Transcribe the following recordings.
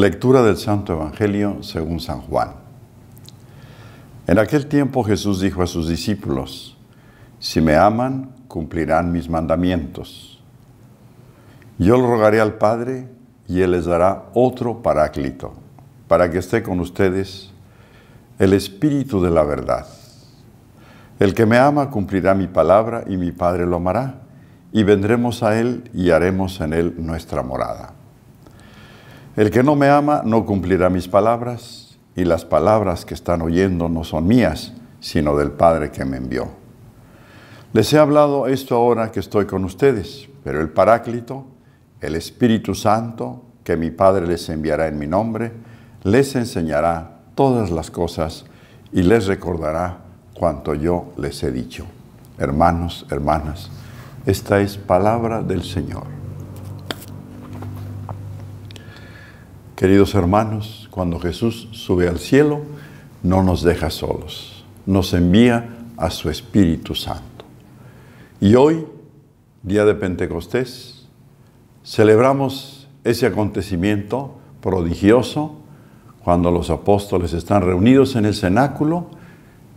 Lectura del Santo Evangelio según San Juan. En aquel tiempo Jesús dijo a sus discípulos, Si me aman, cumplirán mis mandamientos. Yo lo rogaré al Padre y Él les dará otro paráclito, para que esté con ustedes el Espíritu de la verdad. El que me ama cumplirá mi palabra y mi Padre lo amará, y vendremos a Él y haremos en Él nuestra morada. El que no me ama no cumplirá mis palabras, y las palabras que están oyendo no son mías, sino del Padre que me envió. Les he hablado esto ahora que estoy con ustedes, pero el Paráclito, el Espíritu Santo, que mi Padre les enviará en mi nombre, les enseñará todas las cosas y les recordará cuanto yo les he dicho. Hermanos, hermanas, esta es palabra del Señor. Queridos hermanos, cuando Jesús sube al cielo, no nos deja solos, nos envía a su Espíritu Santo. Y hoy, día de Pentecostés, celebramos ese acontecimiento prodigioso cuando los apóstoles están reunidos en el cenáculo,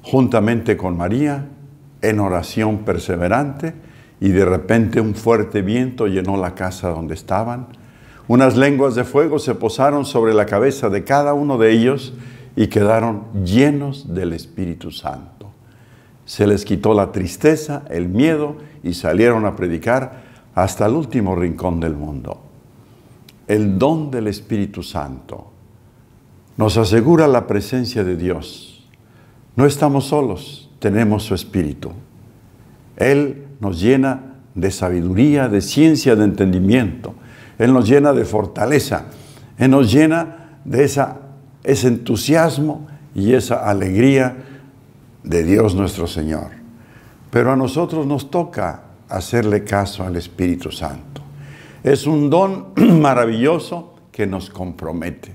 juntamente con María, en oración perseverante, y de repente un fuerte viento llenó la casa donde estaban unas lenguas de fuego se posaron sobre la cabeza de cada uno de ellos y quedaron llenos del Espíritu Santo. Se les quitó la tristeza, el miedo y salieron a predicar hasta el último rincón del mundo. El don del Espíritu Santo nos asegura la presencia de Dios. No estamos solos, tenemos su Espíritu. Él nos llena de sabiduría, de ciencia, de entendimiento él nos llena de fortaleza, Él nos llena de esa, ese entusiasmo y esa alegría de Dios nuestro Señor. Pero a nosotros nos toca hacerle caso al Espíritu Santo. Es un don maravilloso que nos compromete.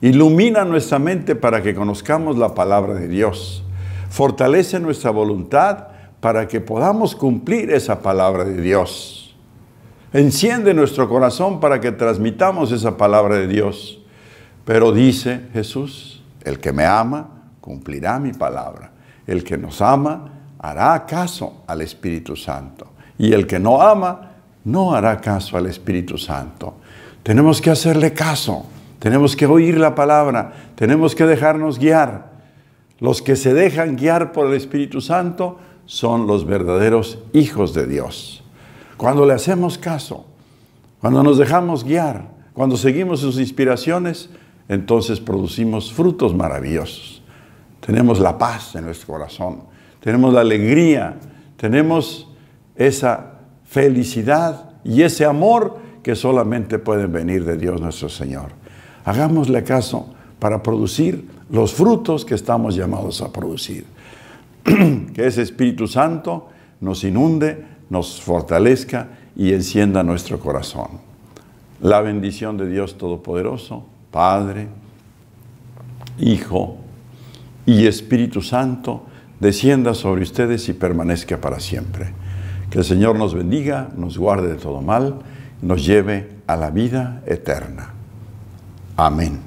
Ilumina nuestra mente para que conozcamos la palabra de Dios. Fortalece nuestra voluntad para que podamos cumplir esa palabra de Dios. Enciende nuestro corazón para que transmitamos esa palabra de Dios. Pero dice Jesús, el que me ama, cumplirá mi palabra. El que nos ama, hará caso al Espíritu Santo. Y el que no ama, no hará caso al Espíritu Santo. Tenemos que hacerle caso, tenemos que oír la palabra, tenemos que dejarnos guiar. Los que se dejan guiar por el Espíritu Santo son los verdaderos hijos de Dios. Cuando le hacemos caso, cuando nos dejamos guiar, cuando seguimos sus inspiraciones, entonces producimos frutos maravillosos. Tenemos la paz en nuestro corazón, tenemos la alegría, tenemos esa felicidad y ese amor que solamente pueden venir de Dios nuestro Señor. Hagámosle caso para producir los frutos que estamos llamados a producir. que ese Espíritu Santo nos inunde nos fortalezca y encienda nuestro corazón. La bendición de Dios Todopoderoso, Padre, Hijo y Espíritu Santo, descienda sobre ustedes y permanezca para siempre. Que el Señor nos bendiga, nos guarde de todo mal, nos lleve a la vida eterna. Amén.